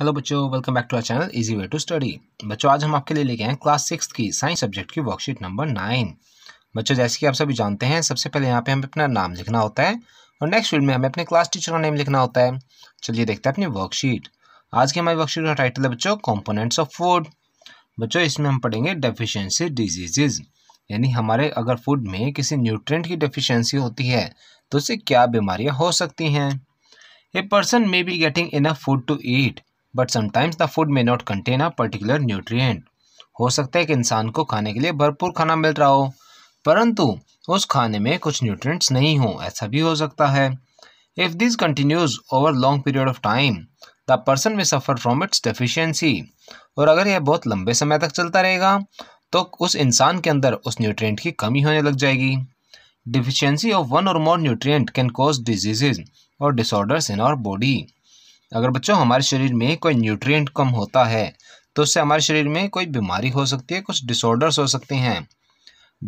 Hello बच्चों welcome back to our channel easy way to study बच्चों आज हम आपके लिए लेके आए क्लास सिक्स की साइंस सब्जेक्ट की वर्कशीट नंबर नाइन बच्चों जैसे कि आप सभी जानते हैं सबसे पहले यहाँ पे हमें अपना नाम लिखना होता है और नेक्स्ट फील्ड में हमें अपने क्लास टीचर का नेम लिखना होता है चलिए देखते हैं अपनी वर्कशीट आज की हमारी वर्कशीट का टाइटल है बच्चों कॉम्पोनेंट्स ऑफ फूड बच्चों इसमें हम पढ़ेंगे डेफिशिएंसी डिजीजेज यानी हमारे अगर फूड में किसी न्यूट्रेंट की डेफिशेंसी होती है तो उससे क्या बीमारियाँ हो सकती हैं a person may be getting enough food to eat but sometimes the food may not contain a particular nutrient हो सकता है कि इंसान को खाने के लिए भरपूर खाना मिल रहा हो परंतु उस खाने में कुछ न्यूट्रिएंट्स नहीं हो ऐसा भी हो सकता है if this continues over long period of time the person may suffer from its deficiency और अगर यह बहुत लंबे समय तक चलता रहेगा तो उस इंसान के अंदर उस न्यूट्रिएंट की कमी होने लग जाएगी deficiency of one or more nutrient can cause diseases or disorders in our body अगर बच्चों हमारे शरीर में कोई न्यूट्रिएंट कम होता है तो उससे हमारे शरीर में कोई बीमारी हो सकती है कुछ डिसऑर्डर्स हो सकते हैं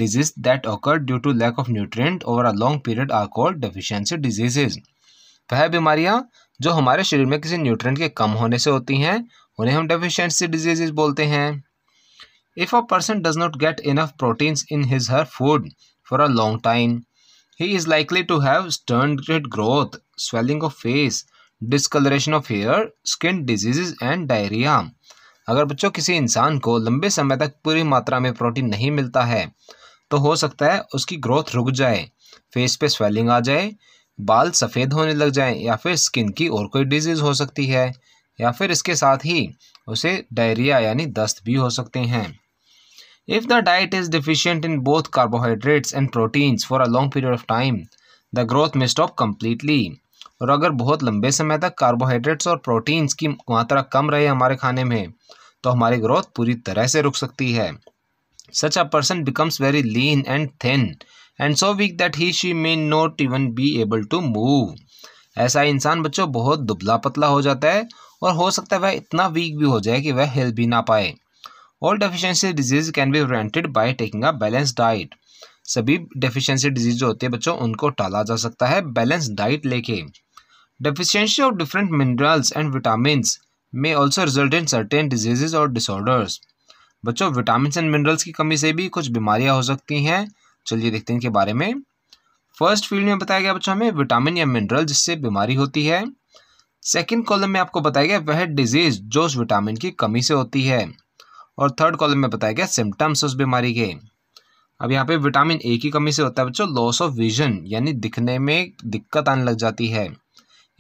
disease that occur due to lack of nutrient over a long period are called deficiency diseases वह बीमारियां जो हमारे शरीर में किसी न्यूट्रेंट के कम होने से होती हैं उन्हें हम डेफिशिएंसी डिजीजेज बोलते हैं if a person does not get enough proteins in his her food for a long time he is likely to have stern great growth swelling of face discolouration of hair skin diseases and diarrhoea अगर बच्चों किसी इंसान को लंबे समय तक पूरी मात्रा में प्रोटीन नहीं मिलता है तो हो सकता है उसकी ग्रोथ रुक जाए फेस पे स्वेलिंग आ जाए बाल सफ़ेद होने लग जाए या फिर स्किन की और कोई डिजीज़ हो सकती है या फिर इसके साथ ही उसे डायरिया यानी दस्त भी हो सकते हैं if the diet is deficient in both carbohydrates and proteins for a long period of time the growth may stop completely और अगर बहुत लंबे समय तक कार्बोहाइड्रेट्स और प्रोटीन्स की मात्रा कम रहे हमारे खाने में तो हमारी ग्रोथ पूरी तरह से रुक सकती है such a person becomes very lean and thin and so weak that he she may not even be able to move ऐसा इंसान बच्चों बहुत दुबला पतला हो जाता है और हो सकता है वह इतना वीक भी हो जाए कि वह हिल भी ना पाए all deficiency disease can be prevented by taking a balance diet सभी डेफिशिएंसी डिजीज जो होती है बच्चों उनको टाला जा सकता है बैलेंस डाइट लेके Deficiency of different minerals and vitamins may also result in certain diseases और disorders. बच्चों विटामिन एंड मिनरल्स की कमी से भी कुछ बीमारियां हो सकती हैं चलिए देखते हैं इनके बारे में फर्स्ट फील्ड में बताया गया बच्चों हमें विटामिन या मिनरल जिससे बीमारी होती है सेकंड कॉलम में आपको बताया गया वह डिजीज जो उस विटामिन की कमी से होती है और थर्ड कॉलम में बताया गया सिम्टम्स उस बीमारी के अब यहाँ पे विटामिन ए की कमी से होता है बच्चों लॉस ऑफ विजन यानी दिखने में दिक्कत आने लग जाती है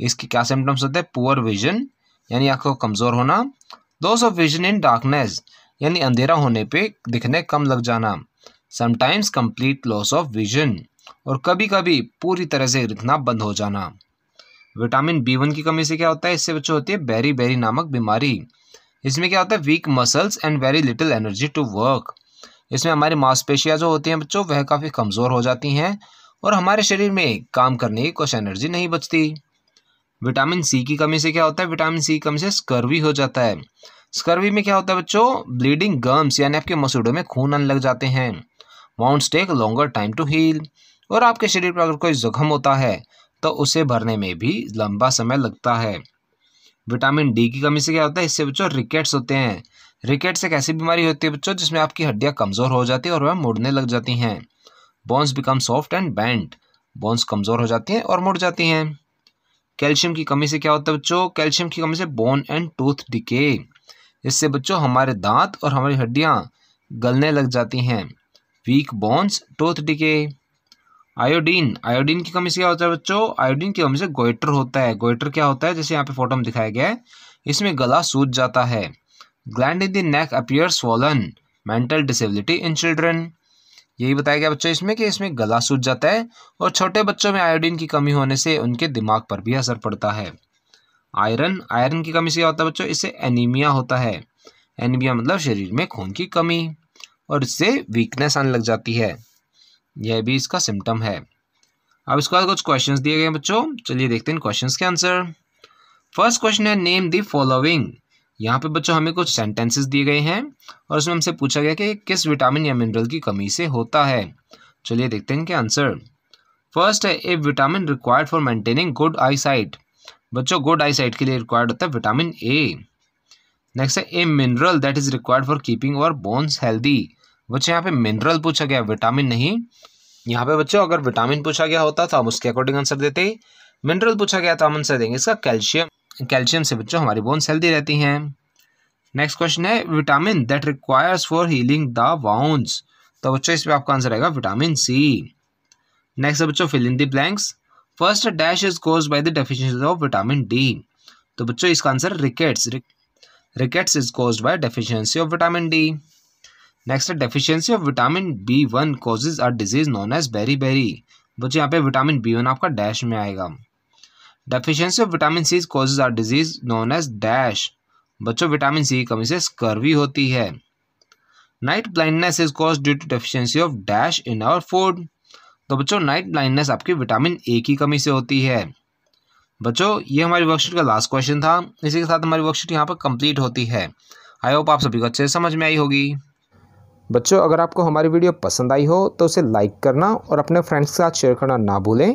इसके क्या सिम्टम्स होते हैं पुअर विजन यानी आंखों का कमज़ोर होना loss of vision in darkness यानी अंधेरा होने पे दिखने कम लग जाना sometimes complete loss of vision और कभी कभी पूरी तरह से दिखना बंद हो जाना विटामिन बी वन की कमी से क्या होता है इससे बच्चों होती है बेरी बेरी नामक बीमारी इसमें क्या होता है weak muscles and very little energy to work इसमें हमारी मांसपेशियाँ जो होती हैं बच्चों वह काफ़ी कमज़ोर हो जाती हैं और हमारे शरीर में काम करने की कुछ एनर्जी नहीं बचती विटामिन सी की कमी से क्या होता है विटामिन सी की कमी से स्कर्वी हो जाता है स्कर्वी में क्या होता है बच्चों ब्लीडिंग गम्स यानी आपके मसूड़ों में खून आने लग जाते हैं wounds take longer time to heal और आपके शरीर पर अगर कोई जख्म होता है तो उसे भरने में भी लंबा समय लगता है विटामिन डी की कमी से क्या होता है इससे बच्चों रिकेट्स होते हैं रिकेट्स एक ऐसी बीमारी होती है बच्चों जिसमें आपकी हड्डियाँ कमज़ोर हो जाती है और वह मुड़ने लग जाती हैं bones become soft and bend bones कमज़ोर हो जाती हैं और मुड़ जाती हैं कैल्शियम की कमी से क्या होता है बच्चों कैल्शियम की कमी से बोन एंड टूथ डिके इससे बच्चों हमारे दांत और हमारी हड्डियाँ गलने लग जाती हैं weak bones tooth decay iodine iodine की कमी से क्या होता है बच्चों आयोडीन की कमी से गोइटर होता है गोइटर क्या होता है जैसे यहाँ पे फोटो में दिखाया गया है इसमें गला सूज जाता है gland in the neck appear swollen mental disability in children यही बताया गया बच्चों इसमें कि इसमें गला सूज जाता है और छोटे बच्चों में आयोडीन की कमी होने से उनके दिमाग पर भी असर पड़ता है आयरन आयरन की कमी से क्या होता है बच्चों इससे एनीमिया होता है एनीमिया मतलब शरीर में खून की कमी और इससे वीकनेस आने लग जाती है यह भी इसका सिम्टम है अब इसके बाद कुछ क्वेश्चंस दिए गए हैं बच्चों चलिए देखते हैं क्वेश्चंस के आंसर फर्स्ट क्वेश्चन है नेम दी फॉलोइंग यहाँ पे बच्चों हमें कुछ सेंटेंसेस दिए गए हैं और उसमें हमसे पूछा गया कि किस विटामिन या मिनरल की कमी से होता है चलिए देखते हैं क्या आंसर फर्स्ट है a vitamin required for maintaining good eye sight बच्चों गुड आई साइट के लिए रिक्वायर्ड होता है विटामिन ए नेक्स्ट है a mineral that is required for keeping our bones healthy बच्चों यहाँ पे मिनरल पूछा गया विटामिन नहीं यहाँ पे बच्चों अगर विटामिन पूछा गया होता तो हम उसके अकॉर्डिंग आंसर देते मिनरल पूछा गया तो हम आंसर देंगे इसका कैल्शियम कैल्शियम से बच्चों हमारी बोन्स हेल्दी रहती हैं नेक्स्ट क्वेश्चन है vitamin that requires for healing the wounds तो बच्चों इस पर आपका आंसर आएगा विटामिन सी नेक्स्ट है बच्चों filling the blanks first dash is cause by the deficiency of vitamin D तो बच्चों इसका answer rickets rickets is cause by deficiency of vitamin D next है of vitamin B one causes a disease known as beriberi बच्चों यहाँ पे vitamin B one आपका dash में आएगा deficiency of vitamin C causes a disease known as dash बच्चों vitamin C की कमी से स्कर्वी होती है night blindness is cause due to deficiency of dash in our food तो बच्चों नाइट ब्लाइंडनेस आपकी विटामिन ए की कमी से होती है बच्चों ये हमारी वर्कशीट का लास्ट क्वेश्चन था इसी के साथ हमारी वर्कशीट यहाँ पर कंप्लीट होती है आई होप आप सभी को अच्छे से समझ में आई होगी बच्चों अगर आपको हमारी वीडियो पसंद आई हो तो उसे लाइक करना और अपने फ्रेंड्स के साथ शेयर करना ना भूलें